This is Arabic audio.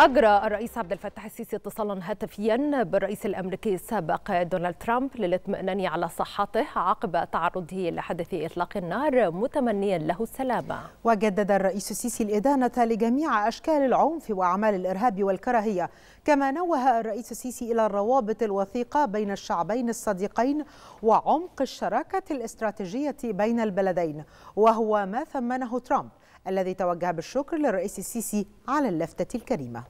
أجرى الرئيس عبد الفتاح السيسي اتصالا هاتفيا بالرئيس الأمريكي السابق دونالد ترامب للاطمئنان على صحته عقب تعرضه لحدث إطلاق النار متمنيا له السلامة وجدد الرئيس السيسي الإدانة لجميع أشكال العنف وأعمال الإرهاب والكراهية كما نوه الرئيس السيسي إلى الروابط الوثيقة بين الشعبين الصديقين وعمق الشراكة الاستراتيجية بين البلدين وهو ما ثمنه ترامب الذي توجه بالشكر للرئيس السيسي على اللفتة الكريمة